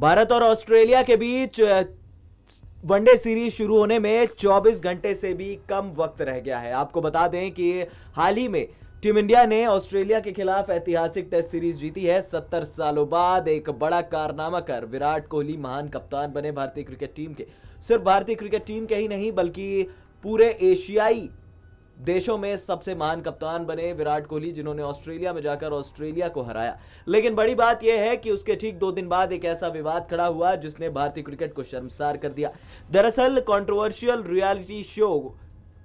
भारत और ऑस्ट्रेलिया के बीच one day series शुरू होने में 24 घंटे से भी कम वक्त रह गया है आपको बता दें कि हाल ही में टीम इंडिया ने ऑस्ट्रेलिया के खिलाफ ऐतिहासिक टेस्ट सीरीज जीती है सत्तर सालों बाद एक बड़ा कारनामा कर विराट कोहली महान कप्तान बने भारतीय क्रिकेट टीम के सिर्फ भारतीय क्रिकेट टीम के ही नहीं बल्कि पूरे एशियाई देशों में सबसे महान कप्तान बने विराट कोहली जिन्होंने ऑस्ट्रेलिया में जाकर ऑस्ट्रेलिया को हराया लेकिन बड़ी बात यह है कि उसके ठीक दो दिन बाद एक ऐसा विवाद खड़ा हुआ जिसने भारतीय क्रिकेट को शर्मसार कर दिया दरअसल controversial reality show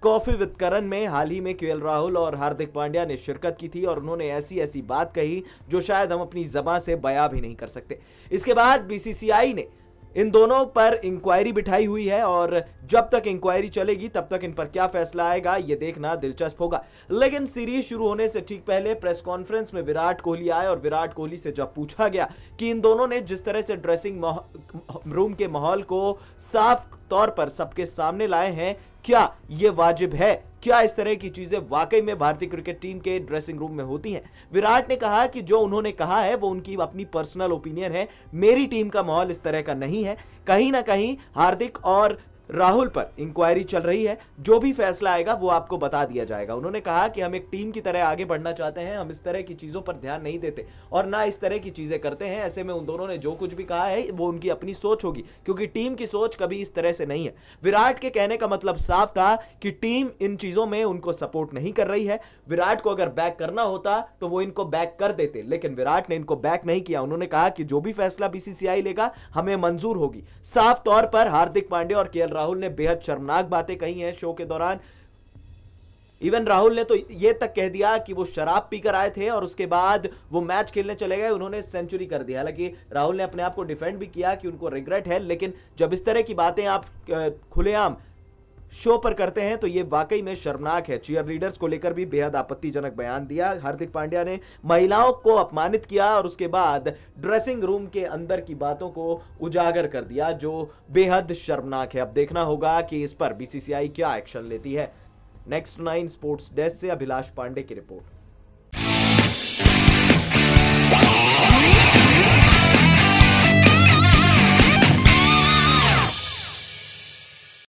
coffee with Karan में हाल ही में के राहुल और हार्दिक पांड्या ने शिरकत की थी और उन्होंने ऐसी ऐसी बात कही जो शायद हम अपनी जबां से बया भी नहीं कर सकते इसके बाद बीसीसीआई ने इन दोनों पर इंक्वायरी बिठाई हुई है और जब तक इंक्वायरी चलेगी तब तक इन पर क्या फैसला आएगा ये देखना दिलचस्प होगा लेकिन सीरीज शुरू होने से ठीक पहले प्रेस कॉन्फ्रेंस में विराट कोहली आए और विराट कोहली से जब पूछा गया कि इन दोनों ने जिस तरह से ड्रेसिंग रूम के माहौल को साफ तौर पर सबके सामने लाए हैं क्या ये वाजिब है क्या इस तरह की चीजें वाकई में भारतीय क्रिकेट टीम के ड्रेसिंग रूम में होती हैं विराट ने कहा कि जो उन्होंने कहा है वो उनकी अपनी पर्सनल ओपिनियन है मेरी टीम का माहौल इस तरह का नहीं है कहीं ना कहीं हार्दिक और राहुल पर इंक्वायरी चल रही है जो भी फैसला आएगा वो आपको बता दिया जाएगा उन्होंने कहा कि हम एक टीम की तरह आगे बढ़ना चाहते हैं हम इस तरह की चीज़ों पर ध्यान नहीं देते और ना इस तरह की चीज़ें करते हैं ऐसे में उन दोनों ने जो कुछ भी कहा है वो उनकी अपनी सोच होगी क्योंकि टीम की सोच कभी इस तरह से नहीं है विराट के कहने का मतलब साफ था कि टीम इन चीज़ों में उनको सपोर्ट नहीं कर रही है विराट को अगर बैक करना होता तो वो इनको बैक कर देते लेकिन विराट ने इनको बैक नहीं किया उन्होंने कहा कि जो भी फैसला बीसीसीआई लेगा हमें मंजूर होगी साफ तौर पर हार्दिक पांडे और के राहुल ने बेहद शर्मनाक बातें कही हैं शो के दौरान इवन राहुल ने तो ये तक कह दिया कि वो शराब पीकर आए थे और उसके बाद वो मैच खेलने चले गए उन्होंने सेंचुरी कर दिया हालांकि राहुल ने अपने आप को डिफेंड भी किया कि उनको रिग्रेट है लेकिन जब इस तरह की बातें आप खुलेआम शो पर करते हैं तो ये वाकई में शर्मनाक है चीयर लीडर्स को लेकर भी बेहद आपत्तिजनक बयान दिया हार्दिक पांड्या ने महिलाओं को अपमानित किया और उसके बाद ड्रेसिंग रूम के अंदर की बातों को उजागर कर दिया जो बेहद शर्मनाक है अब देखना होगा कि इस पर बीसीसीआई क्या एक्शन लेती है नेक्स्ट नाइन स्पोर्ट्स डेस्क से अभिलाष पांडे की रिपोर्ट